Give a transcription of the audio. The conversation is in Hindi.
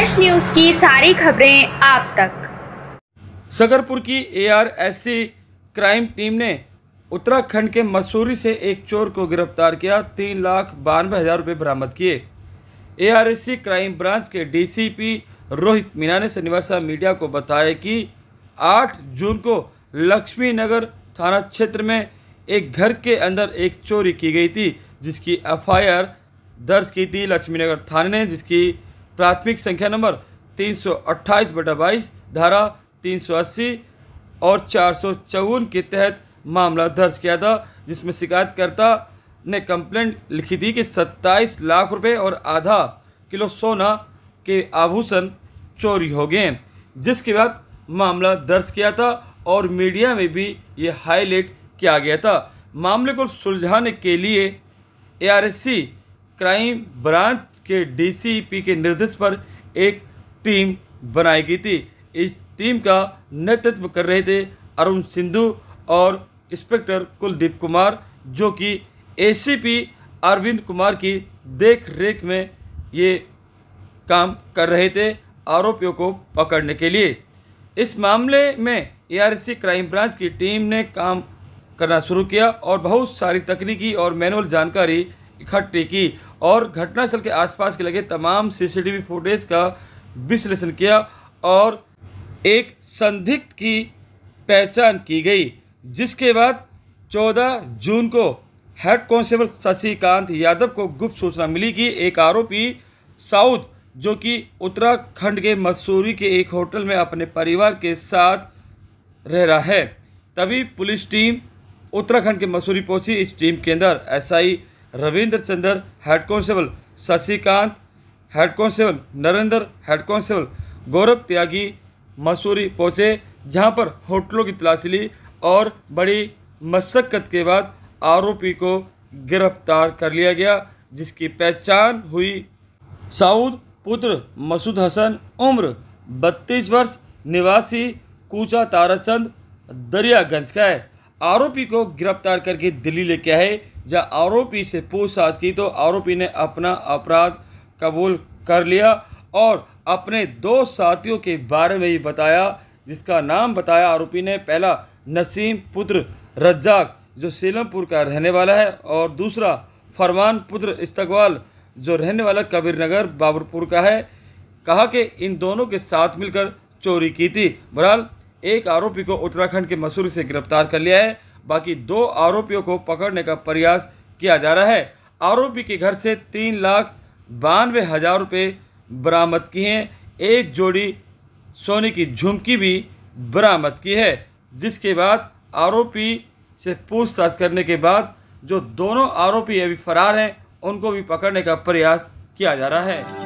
फ्रेश न्यूज की सारी खबरें आप तक सगरपुर की एआरएससी क्राइम टीम ने उत्तराखंड के मसूरी से एक चोर को गिरफ्तार किया तीन लाख बानवे हजार रुपये बरामद किए एआरएससी क्राइम ब्रांच के डीसीपी रोहित मीना ने शनिवार शाह मीडिया को बताया कि 8 जून को लक्ष्मी नगर थाना क्षेत्र में एक घर के अंदर एक चोरी की गई थी जिसकी एफ दर्ज की थी लक्ष्मी नगर थाने ने जिसकी प्राथमिक संख्या नंबर तीन सौ अट्ठाईस बटा बाईस धारा तीन सौ अस्सी और चार सौ चौवन के तहत मामला दर्ज किया था जिसमें शिकायतकर्ता ने कंप्लेंट लिखी थी कि सत्ताईस लाख रुपए और आधा किलो सोना के आभूषण चोरी हो गए जिसके बाद मामला दर्ज किया था और मीडिया में भी ये हाईलाइट किया गया था मामले को सुलझाने के लिए एआरएससी क्राइम ब्रांच के डीसीपी के निर्देश पर एक टीम बनाई गई थी इस टीम का नेतृत्व कर रहे थे अरुण सिंधु और इंस्पेक्टर कुलदीप कुमार जो कि एसीपी अरविंद कुमार की देख रेख में ये काम कर रहे थे आरोपियों को पकड़ने के लिए इस मामले में एआरसी क्राइम ब्रांच की टीम ने काम करना शुरू किया और बहुत सारी तकनीकी और मैनुअल जानकारी इकट्ठी की और घटनास्थल के आसपास के लगे तमाम सीसीटीवी फुटेज का विश्लेषण किया और एक संदिग्ध की पहचान की गई जिसके बाद 14 जून को हेड कांस्टेबल शशिकांत यादव को गुप्त सूचना मिली कि एक आरोपी साउद जो कि उत्तराखंड के मसूरी के एक होटल में अपने परिवार के साथ रह रहा है तभी पुलिस टीम उत्तराखंड के मसूरी पहुंची इस टीम के अंदर S I Ravindra Chandra head constable Shashikant head constable Narendra head constable Gaurav Tyagi Mussoorie पहुंचे जहां पर होटलों की तलाशी ली और बड़ी मशक्क़त के बाद आरोपी को गिरफ्तार कर लिया गया जिसकी पहचान हुई साउद पुत्र मसूद हसन उम्र 32 वर्ष निवासी कूचा ताराचंद दरियागंज का है आरोपी को गिरफ्तार करके दिल्ली लेके आए जहाँ आरोपी से पूछताछ की तो आरोपी ने अपना अपराध कबूल कर लिया और अपने दो साथियों के बारे में भी बताया जिसका नाम बताया आरोपी ने पहला नसीम पुत्र रज्जाक जो सीलमपुर का रहने वाला है और दूसरा फरमान पुत्र इस्तकबाल जो रहने वाला कबीर नगर बाबरपुर का है कहा कि इन दोनों के साथ मिलकर चोरी की थी बहरहाल एक आरोपी को उत्तराखंड के मसूरी से गिरफ्तार कर लिया है बाकी दो आरोपियों को पकड़ने का प्रयास किया जा रहा है आरोपी के घर से तीन लाख बानवे हज़ार रुपये बरामद किए हैं एक जोड़ी सोने की झुमकी भी बरामद की है जिसके बाद आरोपी से पूछताछ करने के बाद जो दोनों आरोपी अभी फरार हैं उनको भी पकड़ने का प्रयास किया जा रहा है